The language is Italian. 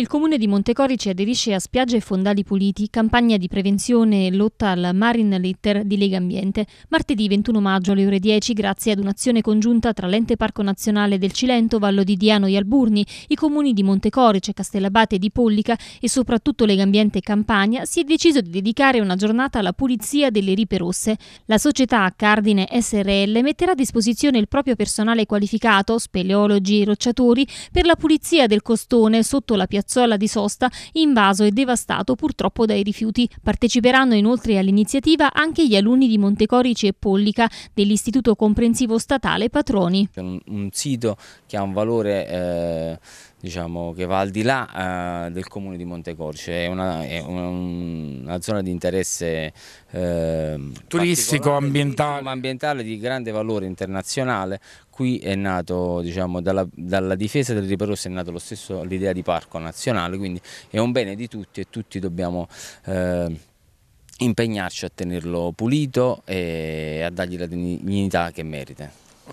Il comune di Montecorici aderisce a Spiagge e Fondali Puliti, campagna di prevenzione e lotta al marine litter di Lega Ambiente, martedì 21 maggio alle ore 10 grazie ad un'azione congiunta tra l'ente Parco Nazionale del Cilento, Vallo di Diano e Alburni, i comuni di Montecorice, Castellabate e di Pollica e soprattutto Lega Ambiente e Campania, si è deciso di dedicare una giornata alla pulizia delle ripe rosse. La società Cardine SRL metterà a disposizione il proprio personale qualificato, speleologi e rocciatori, per la pulizia del costone sotto la piazza Piazzola di Sosta, invaso e devastato purtroppo dai rifiuti. Parteciperanno inoltre all'iniziativa anche gli alunni di Montecorici e Pollica dell'Istituto Comprensivo Statale Patroni. un, un sito che ha un valore eh, diciamo, che va al di là eh, del comune di Montecorce, è una, è una, zona di interesse eh, turistico, ambientale. Diciamo, ambientale. di grande valore internazionale. Qui è nato, diciamo, dalla, dalla difesa del Ripero è nato lo stesso l'idea di parco nazionale, quindi è un bene di tutti e tutti dobbiamo eh, impegnarci a tenerlo pulito e a dargli la dignità che merita.